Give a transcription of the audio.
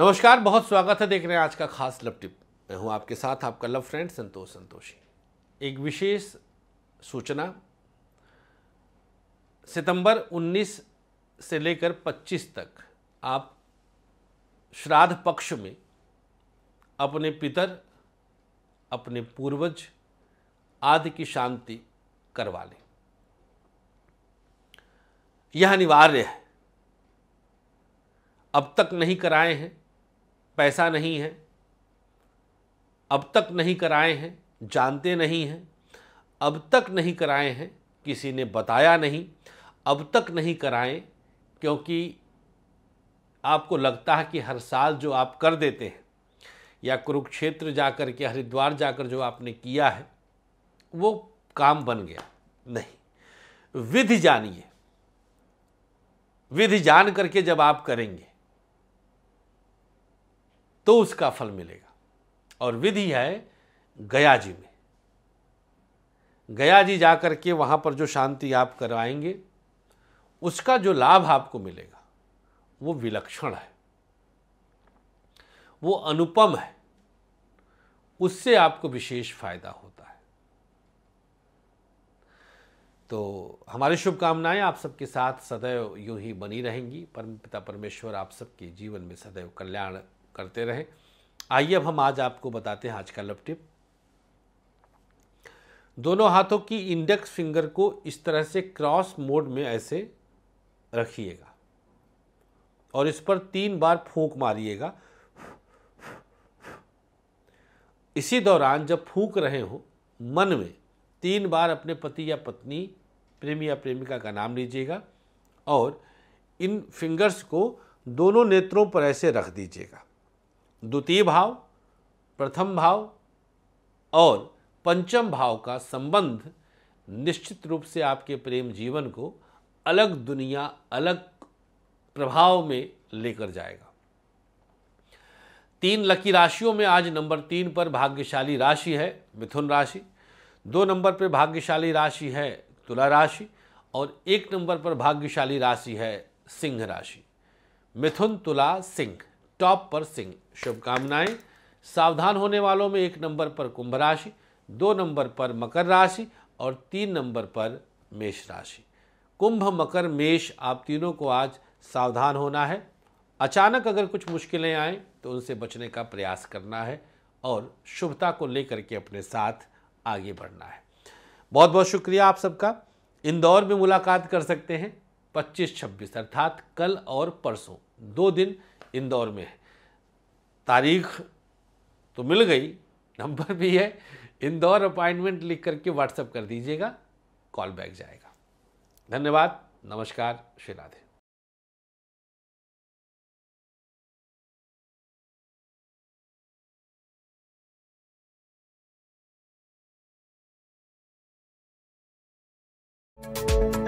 नमस्कार बहुत स्वागत है देख रहे हैं आज का खास लव टिप मैं हूं आपके साथ आपका लव फ्रेंड संतोष संतोषी एक विशेष सूचना सितंबर 19 से लेकर 25 तक आप श्राद्ध पक्ष में अपने पितर अपने पूर्वज आदि की शांति करवा लें यह अनिवार्य है अब तक नहीं कराए हैं पैसा नहीं है अब तक नहीं कराए हैं जानते नहीं हैं अब तक नहीं कराए हैं किसी ने बताया नहीं अब तक नहीं कराए क्योंकि आपको लगता है कि हर साल जो आप कर देते हैं या कुरुक्षेत्र जाकर के हरिद्वार जाकर जो आपने किया है वो काम बन गया नहीं विधि जानिए विधि जान करके जब आप करेंगे तो उसका फल मिलेगा और विधि है गया जी में गया जी जाकर के वहाँ पर जो शांति आप करवाएंगे उसका जो लाभ आपको मिलेगा वो विलक्षण है वो अनुपम है उससे आपको विशेष फायदा होता है तो हमारी शुभकामनाएं आप सबके साथ सदैव यूं ही बनी रहेंगी परम पिता परमेश्वर आप सबके जीवन में सदैव कल्याण करते रहे आइए अब हम आज आपको बताते हैं आज का लव टिप दोनों हाथों की इंडेक्स फिंगर को इस तरह से क्रॉस मोड में ऐसे रखिएगा और इस पर तीन बार फूंक मारिएगा इसी दौरान जब फूंक रहे हो मन में तीन बार अपने पति या पत्नी प्रेमी या प्रेमिका का नाम लीजिएगा और इन फिंगर्स को दोनों नेत्रों पर ऐसे रख दीजिएगा द्वितीय भाव प्रथम भाव और पंचम भाव का संबंध निश्चित रूप से आपके प्रेम जीवन को अलग दुनिया अलग प्रभाव में लेकर जाएगा तीन लकी राशियों में आज नंबर तीन पर भाग्यशाली राशि है मिथुन राशि दो नंबर पर भाग्यशाली राशि है तुला राशि और एक नंबर पर भाग्यशाली राशि है सिंह राशि मिथुन तुला सिंह टॉप पर सिंह शुभकामनाएं सावधान होने वालों में एक नंबर पर कुंभ राशि दो नंबर पर मकर राशि और तीन नंबर पर मेष राशि कुंभ मकर मेष आप तीनों को आज सावधान होना है अचानक अगर कुछ मुश्किलें आए तो उनसे बचने का प्रयास करना है और शुभता को लेकर के अपने साथ आगे बढ़ना है बहुत बहुत शुक्रिया आप सबका इंदौर में मुलाकात कर सकते हैं 25-26 अर्थात कल और परसों दो दिन इंदौर में है तारीख तो मिल गई नंबर भी है इंदौर अपॉइंटमेंट लिख करके व्हाट्सएप कर दीजिएगा कॉल बैक जाएगा धन्यवाद नमस्कार श्री राधे thank you